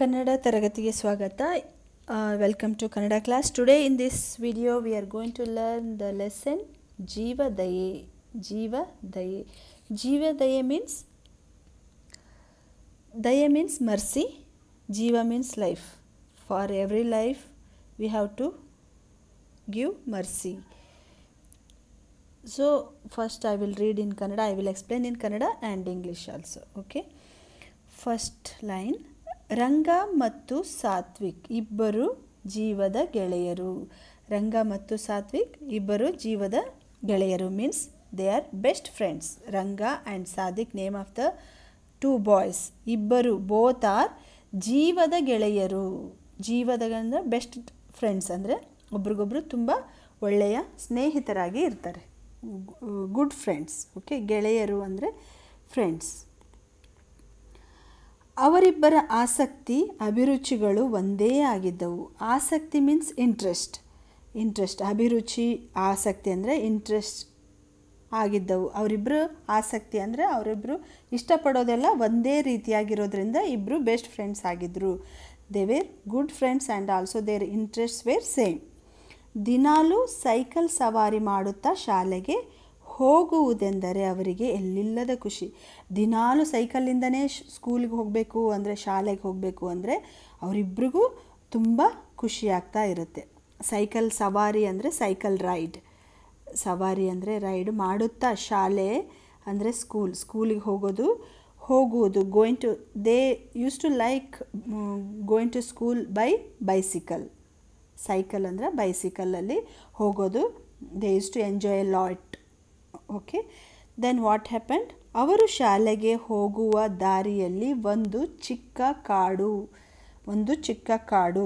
ಕನ್ನಡ ತರಗತಿಗೆ ಸ್ವಾಗತ welcome to Kannada class today in this video we are going to learn the lesson ಜೀವದಯೆ ಜೀವದಯೆ ಜೀವದಯೆ ಮೀನ್ಸ್ ದಯೆ ಮೀನ್ಸ್ ಮರ್ಸಿ ಜೀವ means life for every life we have to give mercy so first I will read in Kannada I will explain in Kannada and English also okay first line Ranga ಮತ್ತು ಸಾತ್ವಿಕ್ ಇಬ್ಬರು ಜೀವದ ಗೆಳೆಯರು ರಂಗ ಮತ್ತು ಸಾತ್ವಿಕ್ ಇಬ್ಬರು ಜೀವದ ಗೆಳೆಯರು means they are best friends Ranga and Sadiq name of the two boys ಇಬ್ಬರು both are ಜೀವದ ಗೆಳೆಯರು ಜೀವದ ಅಂದರೆ ಬೆಸ್ಟ್ ಫ್ರೆಂಡ್ಸ್ ಅಂದರೆ ಒಬ್ರಿಗೊಬ್ರು ತುಂಬ ಒಳ್ಳೆಯ ಸ್ನೇಹಿತರಾಗಿ ಇರ್ತಾರೆ ಗುಡ್ ಫ್ರೆಂಡ್ಸ್ ಓಕೆ ಗೆಳೆಯರು ಅಂದರೆ ಫ್ರೆಂಡ್ಸ್ ಅವರಿಬ್ಬರ ಆಸಕ್ತಿ ಅಭಿರುಚಿಗಳು ಒಂದೇ ಆಗಿದ್ದವು ಆಸಕ್ತಿ ಮೀನ್ಸ್ ಇಂಟ್ರೆಸ್ಟ್ ಇಂಟ್ರೆಸ್ಟ್ ಅಭಿರುಚಿ ಆಸಕ್ತಿ ಅಂದರೆ ಇಂಟ್ರೆಸ್ಟ್ ಆಗಿದ್ದವು ಅವರಿಬ್ಬರು ಆಸಕ್ತಿ ಅಂದರೆ ಅವರಿಬ್ಬರು ಇಷ್ಟಪಡೋದೆಲ್ಲ ಒಂದೇ ರೀತಿಯಾಗಿರೋದ್ರಿಂದ ಇಬ್ಬರು ಬೆಸ್ಟ್ ಫ್ರೆಂಡ್ಸ್ ಆಗಿದ್ದರು they were good friends and also their interest were same ದಿನಾಲೂ ಸೈಕಲ್ ಸವಾರಿ ಮಾಡುತ್ತಾ ಶಾಲೆಗೆ ಹೋಗುವುದೆಂದರೆ ಅವರಿಗೆ ಎಲ್ಲಿಲ್ಲದ ಖುಷಿ ದಿನಾಲೂ ಸೈಕಲ್ನಿಂದನೇ ಸ್ಕೂಲಿಗೆ ಹೋಗಬೇಕು ಅಂದರೆ ಶಾಲೆಗೆ ಹೋಗಬೇಕು ಅಂದರೆ ಅವರಿಬ್ಬರಿಗೂ ತುಂಬ ಖುಷಿಯಾಗ್ತಾ ಇರುತ್ತೆ ಸೈಕಲ್ ಸವಾರಿ ಅಂದರೆ ಸೈಕಲ್ ರೈಡ್ ಸವಾರಿ ಅಂದರೆ ರೈಡ್ ಮಾಡುತ್ತಾ ಶಾಲೆ ಅಂದರೆ ಸ್ಕೂಲ್ ಸ್ಕೂಲಿಗೆ ಹೋಗೋದು ಹೋಗುವುದು going to they use to like going to school by bicycle cycle ಅಂದರೆ ಬೈಸಿಕಲಲ್ಲಿ ಹೋಗೋದು they use to enjoy lot okay then what happened ಅವರು ಶಾಲೆಗೆ ಹೋಗುವ ದಾರಿಯಲ್ಲಿ ಒಂದು ಚಿಕ್ಕ ಕಾಡು ಒಂದು ಚಿಕ್ಕ ಕಾಡು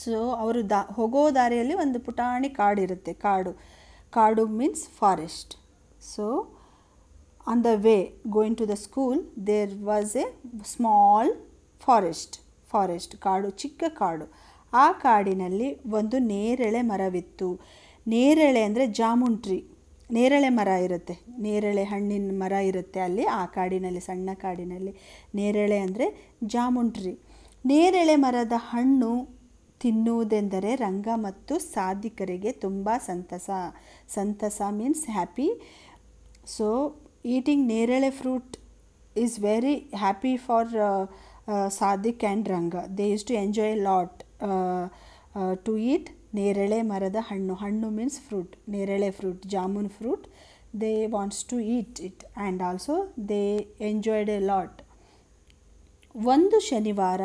ಸೊ ಅವರು ದಾ ಹೋಗೋ ದಾರಿಯಲ್ಲಿ ಒಂದು ಪುಟಾಣಿ ಕಾಡಿರುತ್ತೆ ಕಾಡು ಕಾಡು means forest so on the way going to the school there was a small forest forest ಕಾಡು ಚಿಕ್ಕ ಕಾಡು ಆ ಕಾಡಿನಲ್ಲಿ ಒಂದು ನೇರಳೆ ಮರವಿತ್ತು ನೇರಳೆ ಅಂದರೆ ಜಾಮುನ್ ಟ್ರೀ ನೇರಳೆ ಮರ ಇರುತ್ತೆ ನೇರಳೆ ಹಣ್ಣಿನ ಮರ ಇರುತ್ತೆ ಅಲ್ಲಿ ಆ ಕಾಡಿನಲ್ಲಿ ಸಣ್ಣ ಕಾಡಿನಲ್ಲಿ ನೇರಳೆ ಅಂದರೆ ಜಾಮುನ್ ಟ್ರೀ ನೇರಳೆ ಮರದ ಹಣ್ಣು ತಿನ್ನುವುದೆಂದರೆ ರಂಗ ಮತ್ತು ಸಾಧಿಕರಿಗೆ ತುಂಬ ಸಂತಸ ಸಂತಸ ಮೀನ್ಸ್ ಹ್ಯಾಪಿ ಸೊ ಈಟಿಂಗ್ ನೇರಳೆ fruit is very happy for Sadiq and Ranga they use to enjoy lot to eat ನೇರಳೆ ಮರದ ಹಣ್ಣು ಹಣ್ಣು ಮೀನ್ಸ್ ಫ್ರೂಟ್ ನೇರಳೆ fruit jamun fruit they wants to eat it and also they enjoyed a lot ಒಂದು ಶನಿವಾರ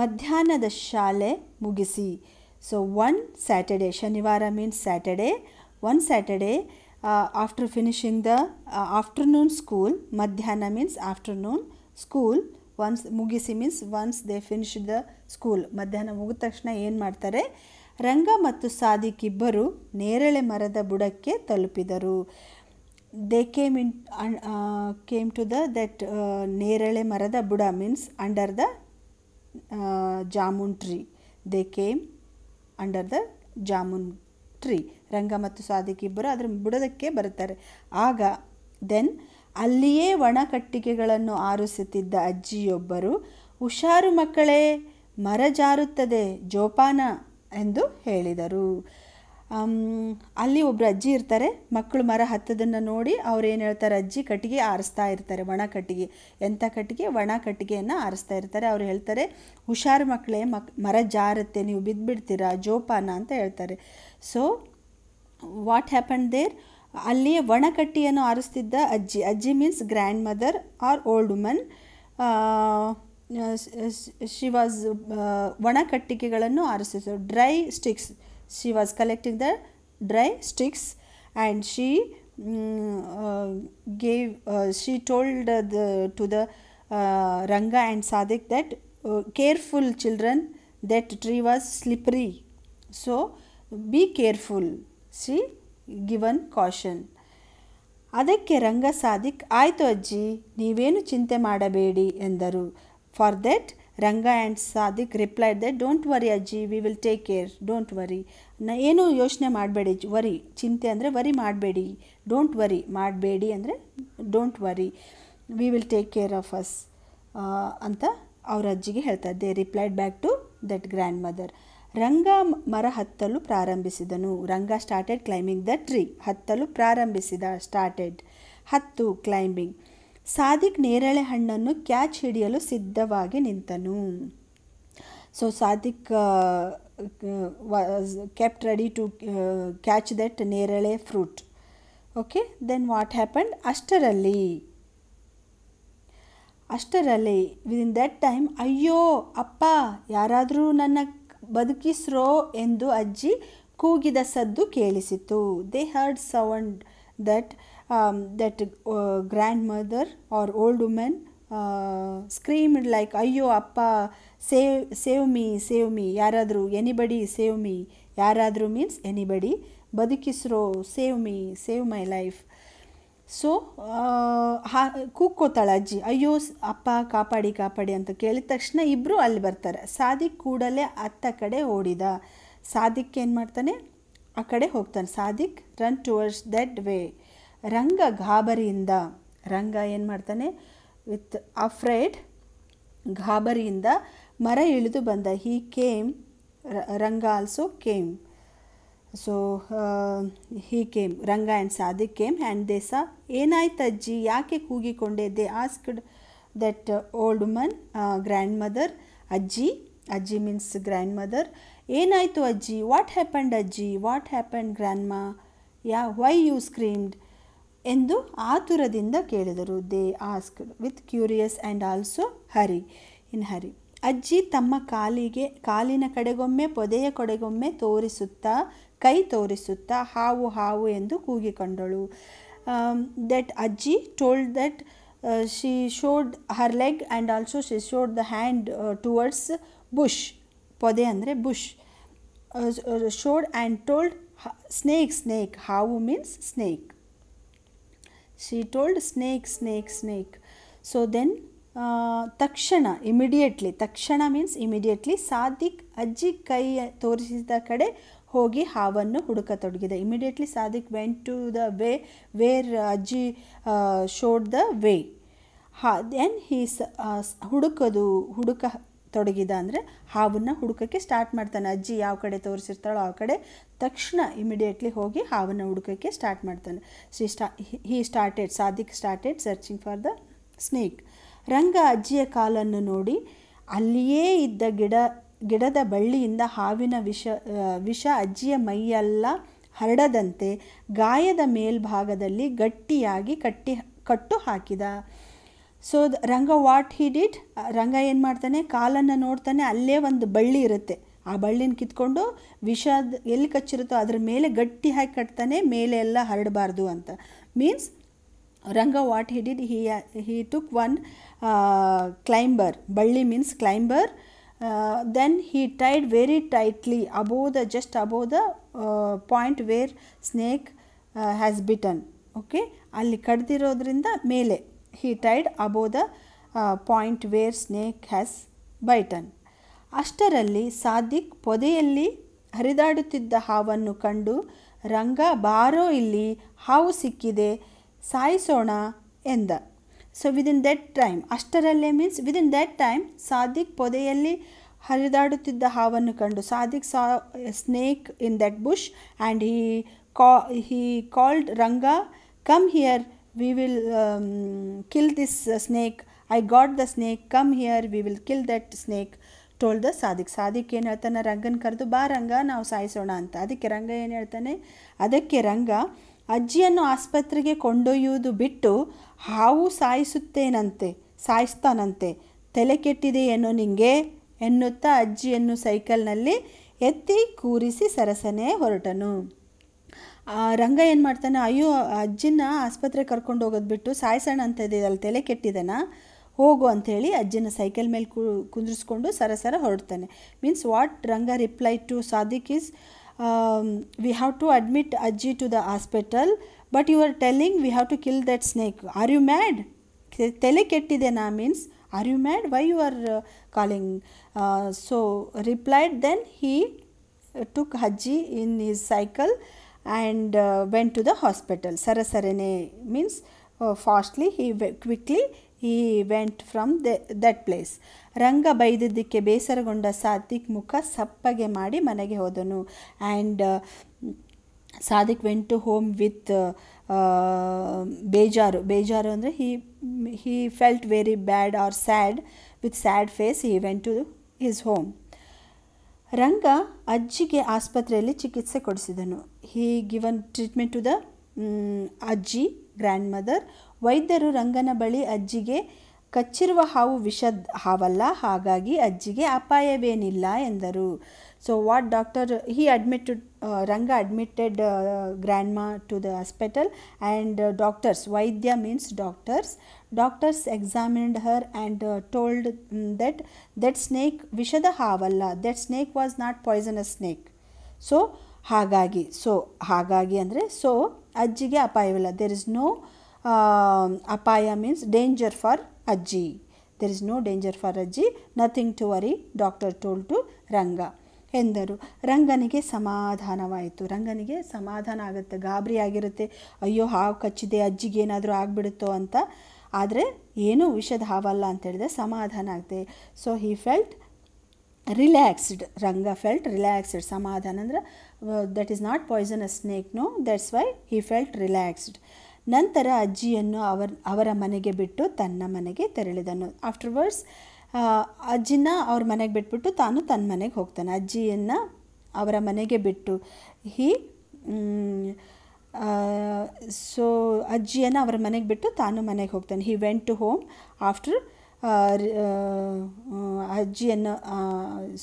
ಮಧ್ಯಾಹ್ನದ ಶಾಲೆ ಮುಗಿಸಿ ಸೊ ಒನ್ ಸ್ಯಾಟರ್ಡೆ ಶನಿವಾರ means Saturday one Saturday after finishing the afternoon school ಮಧ್ಯಾಹ್ನ ಮೀನ್ಸ್ ಆಫ್ಟರ್ನೂನ್ ಸ್ಕೂಲ್ ಒನ್ಸ್ ಮುಗಿಸಿ means once they finish the school ಮಧ್ಯಾಹ್ನ ಮುಗಿದ ತಕ್ಷಣ ಏನು ಮಾಡ್ತಾರೆ ರಂಗ ಮತ್ತು ಸಾದಿಕ್ ಇಬ್ಬರು ನೇರಳೆ ಮರದ ಬುಡಕ್ಕೆ ತಲುಪಿದರು they came in came to the that ನೇರಳೆ ಮರದ ಬುಡ means under the jamun tree they came under the jamun tree Ranga ಮತ್ತು ಇಬ್ಬರು ಅದರ ಬುಡದಕ್ಕೆ ಬರುತ್ತಾರೆ ಆಗ ದೆನ್ ಅಲ್ಲಿಯೇ ಒಣ ಕಟ್ಟಿಗೆಗಳನ್ನು ಆರಿಸುತ್ತಿದ್ದ ಅಜ್ಜಿಯೊಬ್ಬರು ಹುಷಾರು ಮಕ್ಕಳೇ ಮರ ಜಾರುತ್ತದೆ ಜೋಪಾನ ಎಂದು ಹೇಳಿದರು ಅಲ್ಲಿ ಒಬ್ಬರು ಅಜ್ಜಿ ಇರ್ತಾರೆ ಮಕ್ಕಳು ಮರ ಹತ್ತದನ್ನು ನೋಡಿ ಅವ್ರು ಏನು ಹೇಳ್ತಾರೆ ಅಜ್ಜಿ ಕಟ್ಟಿಗೆ ಆರಿಸ್ತಾ ಇರ್ತಾರೆ ಒಣ ಕಟ್ಟಿಗೆ ಎಂಥ ಕಟ್ಟಿಗೆ ಒಣ ಕಟ್ಟಿಗೆಯನ್ನು ಆರಿಸ್ತಾ ಇರ್ತಾರೆ ಅವ್ರು ಹೇಳ್ತಾರೆ ಹುಷಾರು ಮಕ್ಕಳೇ ಮಕ್ ಮರ ಜಾರತ್ತೆ ನೀವು ಬಿದ್ದುಬಿಡ್ತೀರಾ ಜೋಪಾನ ಅಂತ ಹೇಳ್ತಾರೆ ಸೊ ವಾಟ್ ಹ್ಯಾಪನ್ ದೇರ್ ಅಲ್ಲಿ ಒಣ ಕಟ್ಟಿಯನ್ನು ಆರಿಸ್ತಿದ್ದ ಅಜ್ಜಿ ಅಜ್ಜಿ means grandmother or old woman she was ಒಣ ಕಟ್ಟಿಗೆಗಳನ್ನು ಆರಿಸಿದರು dry sticks she was collecting the dry sticks and she gave she told the to the Ranga and Sadiq that careful children that tree was slippery so be careful she given caution ಅದಕ್ಕೆ ರಂಗ ಸಾಧಿಕ್ ಆಯಿತು ಅಜ್ಜಿ ನೀವೇನು ಚಿಂತೆ ಮಾಡಬೇಡಿ ಎಂದರು for that Ranga and Sadiq replied replied don't worry ಅಜ್ಜಿ we will take care don't worry ನ ಏನು ಯೋಚನೆ ಮಾಡಬೇಡಿ ವರಿ ಚಿಂತೆ ಅಂದರೆ ವರಿ ಮಾಡಬೇಡಿ ಡೋಂಟ್ ವರಿ ಮಾಡಬೇಡಿ ಅಂದರೆ don't worry we will take care of us ಅಂತ ಅವ್ರ ಅಜ್ಜಿಗೆ ಹೇಳ್ತಾ they replied back to that grandmother Ranga ಮರ ಹತ್ತಲು ಪ್ರಾರಂಭಿಸಿದನು Ranga started climbing the tree ಹತ್ತಲು ಪ್ರಾರಂಭಿಸಿದ ಸ್ಟಾರ್ಟೆಡ್ ಹತ್ತು ಕ್ಲೈಂಬಿಂಗ್ ಸಾದಿಕ್ ನೇರಳೆ ಹಣ್ಣನ್ನು ಕ್ಯಾಚ್ ಹಿಡಿಯಲು ಸಿದ್ಧವಾಗಿ ನಿಂತನು so Sadiq was kept ready to catch that ನೇರಳೆ fruit okay then what happened ಅಷ್ಟರಲ್ಲಿ ಅಷ್ಟರಲ್ಲಿ ವಿದಿನ್ ದಟ್ ಟೈಮ್ ಅಯ್ಯೋ ಅಪ್ಪ ಯಾರಾದರೂ ನನ್ನ ಬದುಕಿಸ್ರೋ ಎಂದು ಅಜ್ಜಿ ಕೂಗಿದ ಸದ್ದು ಕೇಳಿಸಿತು they heard sound that um, grandmother or old women woman like ಅಯ್ಯೋ ಅಪ್ಪ save save me save me ಯಾರಾದರೂ ಎನಿಬಡಿ ಸೇವ್ ಮೀ ಯಾರಾದರೂ ಮೀನ್ಸ್ ಎನಿ ಬಡಿ ಬದುಕಿಸ್ರೋ save me save my life so ಹಾ ಕೂಗ್ಕೋತಾಳೆ ಅಜ್ಜಿ ಅಯ್ಯೋ ಅಪ್ಪ ಕಾಪಾಡಿ ಕಾಪಾಡಿ ಅಂತ ಕೇಳಿದ ತಕ್ಷಣ ಇಬ್ಬರು ಅಲ್ಲಿ ಬರ್ತಾರೆ ಸಾದಿಕ್ ಕೂಡಲೇ ಅತ್ತ ಕಡೆ ಓಡಿದ ಸಾದಿಕ್ ಏನು ಮಾಡ್ತಾನೆ ಆ ಕಡೆ ಹೋಗ್ತಾನೆ Sadiq run towards that way Ranga ಗಾಬರಿಯಿಂದ ರಂಗ ಏನು ಮಾಡ್ತಾನೆ ವಿತ್ ಅಫ್ರೈಡ್ ಗಾಬರಿಯಿಂದ ಮರ ಇಳಿದು ಬಂದ he came Ranga also came so he came Ranga and Sadiq came and they saw ಅಜ್ಜಿ ಯಾಕೆ ಕೂಗಿಕೊಂಡೆ they asked that old man grandmother ಅಜ್ಜಿ ಅಜ್ಜಿ ಮೀನ್ಸ್ ಗ್ರ್ಯಾಂಡ್ ಮದರ್ ಏನಾಯಿತು ಅಜ್ಜಿ ವಾಟ್ ಹ್ಯಾಪಂಡ್ ಅಜ್ಜಿ ವಾಟ್ ಹ್ಯಾಪಂಡ್ ಗ್ರ್ಯಾಂಡ್ ಮಾ ಯಾ ವೈ ಯು ಸ್ಕ್ರೀಮ್ಡ್ ಎಂದು ಆತುರದಿಂದ ಕೇಳಿದರು they asked with curious and also hurry in hurry ಅಜ್ಜಿ ತಮ್ಮ ಕಾಲಿಗೆ ಕಾಲಿನ ಕಡೆಗೊಮ್ಮೆ ಪೊದೆಯ ಕಡೆಗೊಮ್ಮೆ ತೋರಿಸುತ್ತಾ ಕೈ ತೋರಿಸುತ್ತಾ ಹಾವು ಹಾವು ಎಂದು ಕೂಗಿಕೊಂಡಳು ದಟ್ um, ಅಜ್ಜಿ told that she showed her leg and also she showed the hand towards bush ಪೊದೆ ಅಂದರೆ bush showed and told snake snake ಹಾವು means snake she told snake snake snake so then ತಕ್ಷಣ immediately ತಕ್ಷಣ means immediately Sadiq ಅಜ್ಜಿ ಕೈ ತೋರಿಸಿದ ಕಡೆ ಹೋಗಿ ಹಾವನ್ನು ಹುಡುಕತೊಡಗಿದೆ immediately Sadiq went to the way where ಅಜ್ಜಿ ಶೋಡ್ ದ ವೇ ಹಾ ದೆನ್ ಹೀ ಹುಡುಕೋದು ಹುಡುಕ ತೊಡಗಿದ ಅಂದರೆ ಹಾವನ್ನು ಹುಡುಕಕ್ಕೆ ಸ್ಟಾರ್ಟ್ ಮಾಡ್ತಾನೆ ಅಜ್ಜಿ ಯಾವ ಕಡೆ ತೋರಿಸಿರ್ತಾಳೋ ಆ ಕಡೆ ತಕ್ಷಣ ಇಮಿಡಿಯೇಟ್ಲಿ ಹೋಗಿ ಹಾವನ್ನು ಹುಡುಕಕ್ಕೆ ಸ್ಟಾರ್ಟ್ ಮಾಡ್ತಾನೆ ಶ್ರೀ ಸ್ಟಾ he started Sadiq started searching for the snake Ranga ಅಜ್ಜಿಯ ಕಾಲನ್ನು ನೋಡಿ ಅಲ್ಲಿಯೇ ಇದ್ದ ಗಿಡ ಗಿಡದ ಬಳ್ಳಿಯಿಂದ ಹಾವಿನ ವಿಷ ವಿಷ ಅಜ್ಜಿಯ ಮೈಯೆಲ್ಲ ಹರಡದಂತೆ ಗಾಯದ ಮೇಲ್ಭಾಗದಲ್ಲಿ ಗಟ್ಟಿಯಾಗಿ ಕಟ್ಟಿ ಕಟ್ಟು ಹಾಕಿದ so Ranga what he did Ranga ಏನು ಮಾಡ್ತಾನೆ ಕಾಲನ್ನು ನೋಡ್ತಾನೆ ಅಲ್ಲೇ ಒಂದು ಬಳ್ಳಿ ಇರುತ್ತೆ ಆ ಬಳ್ಳಿನ ಕಿತ್ಕೊಂಡು ವಿಷದ ಎಲ್ಲಿ ಕಚ್ಚಿರುತ್ತೋ ಅದ್ರ ಮೇಲೆ ಗಟ್ಟಿ ಹಾಕಿ ಕಟ್ತಾನೆ ಮೇಲೆ ಎಲ್ಲ ಹರಡಬಾರ್ದು ಅಂತ means Ranga what he did he took one climber ಬಳ್ಳಿ means climber then he tied very tightly above the just above the point where snake has bitten okay ಅಲ್ಲಿ ಕಡ್ದಿರೋದ್ರಿಂದ ಮೇಲೆ he tied above the point where snake has bitten ಅಷ್ಟರಲ್ಲಿ ಸಾದಿಕ್ ಪೊದೆಯಲ್ಲಿ ಹರಿದಾಡುತ್ತಿದ್ದ ಹಾವನ್ನು ಕಂಡು ರಂಗ ಬಾರೋ ಇಲ್ಲಿ ಹಾವು ಸಿಕ್ಕಿದೆ ಸಾಯಿಸೋಣ ಎಂದ ಸೊ ವಿದಿನ್ ದಟ್ ಟೈಮ್ ಅಷ್ಟರಲ್ಲೇ means within that time Sadiq ಪೊದೆಯಲ್ಲಿ ಹರಿದಾಡುತ್ತಿದ್ದ ಹಾವನ್ನು ಕಂಡು Sadiq saw snake in that bush and he ಕಾ he called Ranga come here we will kill this snake I got the snake come here we will kill that snake told the Sadiq Sadiq ಏನು ಹೇಳ್ತಾನೆ ರಂಗನ ಕರೆದು ಬಾ ರಂಗ ನಾವು ಸಾಯಿಸೋಣ ಅಂತ ಅದಕ್ಕೆ ರಂಗ ಏನು ಹೇಳ್ತಾನೆ ಅದಕ್ಕೆ ರಂಗ ಅಜ್ಜಿಯನ್ನು ಆಸ್ಪತ್ರೆಗೆ ಕೊಂಡೊಯ್ಯುವುದು ಬಿಟ್ಟು ಹಾವು ಸಾಯಿಸುತ್ತೇನಂತೆ ಸಾಯಿಸ್ತಾನಂತೆ ತಲೆ ಕೆಟ್ಟಿದೆ ಏನೋ ನಿಂಗೆ ಎನ್ನುತ್ತಾ ಅಜ್ಜಿಯನ್ನು ಸೈಕಲ್ನಲ್ಲಿ ಎತ್ತಿ ಕೂರಿಸಿ ಸರಸನೆ ಹೊರಟನು ರಂಗ ಏನು ಮಾಡ್ತಾನೆ ಅಯ್ಯೋ ಅಜ್ಜಿನ ಆಸ್ಪತ್ರೆಗೆ ಕರ್ಕೊಂಡು ಹೋಗೋದು ಬಿಟ್ಟು ಸಾಯಿಸೋಣ ಅಂತ ಅಲ್ಲಿ ತಲೆ ಕೆಟ್ಟಿದ್ದಾನ ಹೋಗು ಅಂಥೇಳಿ ಅಜ್ಜಿನ ಸೈಕಲ್ ಮೇಲೆ ಕು ಕುಂದಿರಿಸ್ಕೊಂಡು ಸರಸರ ಹೊರಡ್ತಾನೆ means what Ranga reply to Sadiq is we have to admit ಅಜ್ಜಿ to the hospital but you are telling we have to kill that snake are you mad ತಲೆ ಕೆಟ್ಟಿದೆನಾ means are you mad why you are calling so replied then he took ಅಜ್ಜಿ in his cycle and went to the hospital ಸರಸರನೆ means fastly ಈ quickly ಈ went from went from place Ranga ಬೈದಿದ್ದಕ್ಕೆ ಬೇಸರಗೊಂಡ Satvik ಮುಖ ಸಪ್ಪಗೆ ಮಾಡಿ ಮನೆಗೆ ಹೋದನು and Sadiq went to home with ಬೇಜಾರು ಬೇಜಾರು ಅಂದರೆ he he felt very bad or sad with sad face ಈ went to his home Ranga ಅಜ್ಜಿಗೆ ಆಸ್ಪತ್ರೆಯಲ್ಲಿ ಚಿಕಿತ್ಸೆ ಕೊಡಿಸಿದನು he given treatment to the ಅಜ್ಜಿ ಗ್ರ್ಯಾಂಡ್ ಮದರ್ ವೈದ್ಯರು ರಂಗನ ಬಳಿ ಅಜ್ಜಿಗೆ ಕಚ್ಚಿರುವ ಹಾವು ವಿಷ ಹಾವಲ್ಲ ಹಾಗಾಗಿ ಅಜ್ಜಿಗೆ ಅಪಾಯವೇನಿಲ್ಲ ಎಂದರು So what doctor, he admitted, uh, Ranga admitted uh, grandma to the hospital and uh, doctors, Vaidya means doctors. Doctors examined her and told um, that that snake Vishada Havalla, that snake was not poisonous snake. So so Hagagi Andre, so so ಅಜ್ಜಿಗೆ ಅಪಾಯವಿಲ್ಲ there is no Apaya means danger for Ajji. There is no danger for Ajji, nothing to worry, doctor told to Ranga. ಎಂದರು ರಂಗನಿಗೆ ಸಮಾಧಾನವಾಯಿತು ರಂಗನಿಗೆ ಸಮಾಧಾನ ಆಗುತ್ತೆ ಗಾಬರಿ ಆಗಿರುತ್ತೆ ಅಯ್ಯೋ ಹಾವು ಕಚ್ಚಿದೆ ಅಜ್ಜಿಗೆ ಏನಾದರೂ ಆಗಿಬಿಡುತ್ತೋ ಅಂತ ಆದರೆ ಏನೂ ವಿಷದ ಹಾವಲ್ಲ ಅಂತ ಹೇಳಿದ್ರೆ ಸಮಾಧಾನ ಆಗುತ್ತೆ so he felt relaxed Ranga felt relaxed ಸಮಾಧಾನ ಅಂದರೆ that is not poison a snake no that's why he felt relaxed ನಂತರ ಅಜ್ಜಿಯನ್ನು ಅವರ ಅವರ ಮನೆಗೆ ಬಿಟ್ಟು ತನ್ನ ಮನೆಗೆ ತೆರಳಿದನು ಆಫ್ಟರ್ವರ್ಡ್ಸ್ ಅಜ್ಜಿನ ಅವ್ರ ಮನೆಗೆ ಬಿಟ್ಬಿಟ್ಟು ತಾನು ತನ್ನ ಮನೆಗೆ ಹೋಗ್ತಾನೆ ಅಜ್ಜಿಯನ್ನು ಅವರ ಮನೆಗೆ ಬಿಟ್ಟು ಹಿ ಸೊ ಅಜ್ಜಿಯನ್ನು ಅವರ ಮನೆಗೆ ಬಿಟ್ಟು ತಾನು ಮನೆಗೆ ಹೋಗ್ತಾನೆ he went to home after ಅಜ್ಜಿಯನ್ನು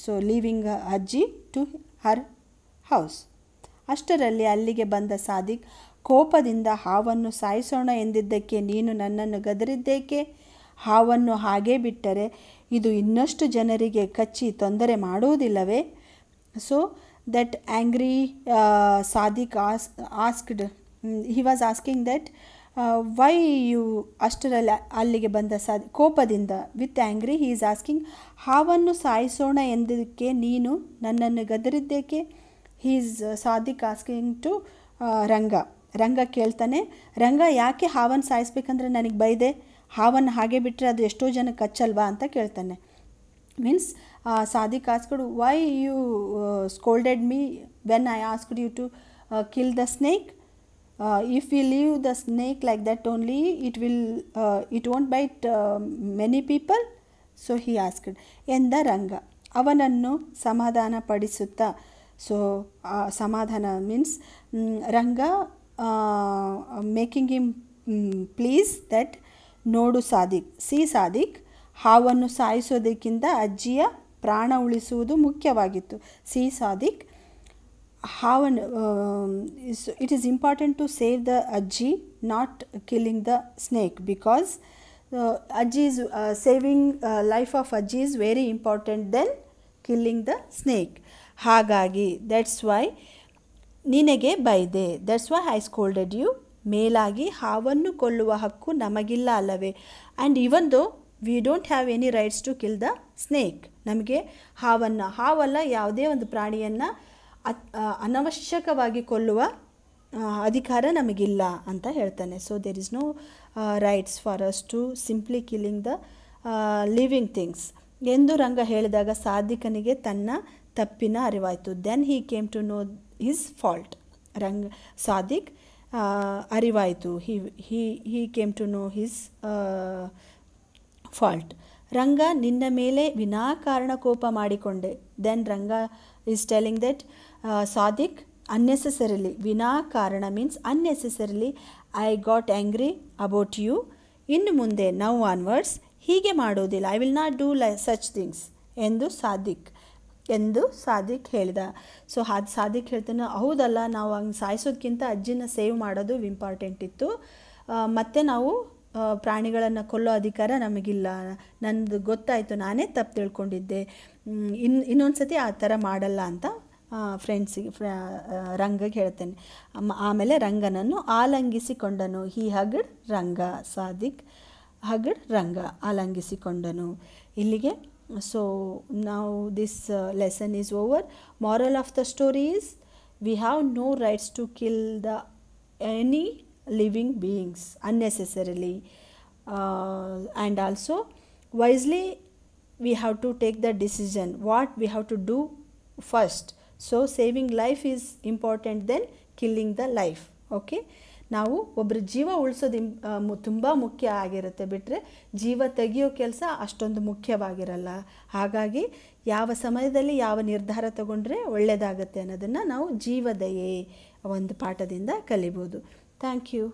ಸೊ ಲೀವಿಂಗ್ ಅಜ್ಜಿ ಟು ಹರ್ ಹೌಸ್ ಅಷ್ಟರಲ್ಲಿ ಅಲ್ಲಿಗೆ ಬಂದ ಸಾದಿಕ್ ಕೋಪದಿಂದ ಹಾವನ್ನು ಸಾಯಿಸೋಣ ಎಂದಿದ್ದಕ್ಕೆ ನೀನು ನನ್ನನ್ನು ಗದರಿದ್ದೇಕೆ ಹಾವನ್ನು ಹಾಗೇ ಬಿಟ್ಟರೆ ಇದು ಇನ್ನಷ್ಟು ಜನರಿಗೆ ಕಚ್ಚಿ ತೊಂದರೆ ಮಾಡುವುದಿಲ್ಲವೇ so that angry Sadiq as asked he was asking that why you ಅಷ್ಟರಲ್ಲಿ ಅಲ್ಲಿಗೆ ಬಂದ ಸಾ ಕೋಪದಿಂದ with angry he is asking ಹಾವನ್ನು ಸಾಯಿಸೋಣ ಎಂದಕ್ಕೆ ನೀನು ನನ್ನನ್ನು ಗದರಿದ್ದೇಕೆ is Sadiq asking to Ranga Ranga ಕೇಳ್ತಾನೆ ರಂಗ ಯಾಕೆ ಹಾವನ್ನು ಸಾಯಿಸ್ಬೇಕಂದ್ರೆ ನನಗೆ ಬೈದೆ ಹಾವನ್ನು ಹಾಗೆ ಬಿಟ್ಟರೆ ಅದು ಎಷ್ಟೋ ಜನ ಕಚ್ಚಲ್ವಾ ಅಂತ ಕೇಳ್ತಾನೆ means Sadiq asked why you scolded me when I asked you to kill the snake if you leave the snake like that only it will it won't bite many people so he asked ಎಂದ ರಂಗ ಅವನನ್ನು ಸಮಾಧಾನ ಪಡಿಸುತ್ತಾ so ಸಮಾಧಾನ means Ranga making him please that ನೋಡು Sadiq C Sadiq ಹಾವನ್ನು ಸಾಯಿಸೋದಕ್ಕಿಂತ ಅಜ್ಜಿಯ ಪ್ರಾಣ ಉಳಿಸುವುದು ಮುಖ್ಯವಾಗಿತ್ತು see Sadiq ಹಾವನ್ನು it is important to save the ಅಜ್ಜಿ not killing the snake because ಅಜ್ಜಿ ಈಸ್ ಸೇವಿಂಗ್ ಲೈಫ್ ಆಫ್ ಅಜ್ಜಿ is very important then killing the snake ಹಾಗಾಗಿ ದಟ್ಸ್ ವೈ ನಿನಗೆ ಬೈದೆ that's why I scolded you ಮೇಲಾಗಿ ಹಾವನ್ನು ಕೊಲ್ಲುವ ಹಕ್ಕು ನಮಗಿಲ್ಲ ಅಲ್ಲವೇ and even though we don't have any rights to kill the snake ನಮಗೆ ಹಾವನ್ನು ಹಾವಲ್ಲ ಯಾವುದೇ ಒಂದು ಪ್ರಾಣಿಯನ್ನು ಅನವಶ್ಯಕವಾಗಿ ಕೊಲ್ಲುವ ಅಧಿಕಾರ ನಮಗಿಲ್ಲ ಅಂತ ಹೇಳ್ತಾನೆ so there is no rights for us to simply killing the living things ಎಂದು ರಂಗ ಹೇಳಿದಾಗ ಸಾಧಿಕನಿಗೆ ತನ್ನ ತಪ್ಪಿನ ಅರಿವಾಯಿತು then he came to know his fault Ranga Sadiq ಅರಿವಾಯಿತು he he he came to know his fault Ranga ನಿನ್ನ ಮೇಲೆ ವಿನಾಕಾರಣ ಕೋಪ ಮಾಡಿಕೊಂಡೆ then Ranga is telling that Sadiq unnecessarily ವಿನಾಕಾರಣ means unnecessarily I got angry about you ಇನ್ನು ಮುಂದೆ ನೌ ಆನ್ವರ್ಡ್ಸ್ ಹೀಗೆ ಮಾಡೋದಿಲ್ಲ I will not do lie such things ಎಂದು ಸಾದಿಕ್ ಎಂದು ಸಾದಿಕ್ ಹೇಳಿದ ಸೊ ಅದು ಸಾದಿಕ್ ಹೇಳ್ತಾನೆ ಹೌದಲ್ಲ ನಾವು ಹಂಗೆ ಸಾಯಿಸೋದ್ಕಿಂತ ಅಜ್ಜಿನ ಸೇವ್ ಮಾಡೋದು ಇಂಪಾರ್ಟೆಂಟ್ ಇತ್ತು ಮತ್ತು ನಾವು ಪ್ರಾಣಿಗಳನ್ನು ಕೊಲ್ಲೋ ಅಧಿಕಾರ ನಮಗಿಲ್ಲ ನನ್ನದು ಗೊತ್ತಾಯಿತು ನಾನೇ ತಪ್ಪು ತಿಳ್ಕೊಂಡಿದ್ದೆ ಇನ್ನು ಇನ್ನೊಂದು ಸತಿ ಆ ಥರ ಮಾಡಲ್ಲ ಅಂತ ಫ್ರೆಂಡ್ಸಿಗೆ ಫ್ರ ರಂಗಗೆ ಹೇಳ್ತೇನೆ ಆಮೇಲೆ ರಂಗನನ್ನು ಆಲಂಗಿಸಿಕೊಂಡನು ಈ ಹಗಡ್ ರಂಗ ಸಾದಿಕ್ ಹಗಡ್ ರಂಗ ಆಲಂಗಿಸಿಕೊಂಡನು ಇಲ್ಲಿಗೆ so now this uh, lesson is over moral of the story is we have no rights to kill the any living beings unnecessarily uh, and also wisely we have to take the decision what we have to do first so saving life is important than killing the life okay ನಾವು ಒಬ್ಬರ ಜೀವ ಉಳಿಸೋದು ಇಂ ತುಂಬ ಮುಖ್ಯ ಆಗಿರುತ್ತೆ ಬಿಟ್ಟರೆ ಜೀವ ತೆಗೆಯೋ ಕೆಲಸ ಅಷ್ಟೊಂದು ಮುಖ್ಯವಾಗಿರಲ್ಲ ಹಾಗಾಗಿ ಯಾವ ಸಮಯದಲ್ಲಿ ಯಾವ ನಿರ್ಧಾರ ತಗೊಂಡ್ರೆ ಒಳ್ಳೆಯದಾಗತ್ತೆ ಅನ್ನೋದನ್ನು ನಾವು ಜೀವದಯೇ ಒಂದು ಪಾಠದಿಂದ ಕಲಿಬೋದು ಥ್ಯಾಂಕ್ ಯು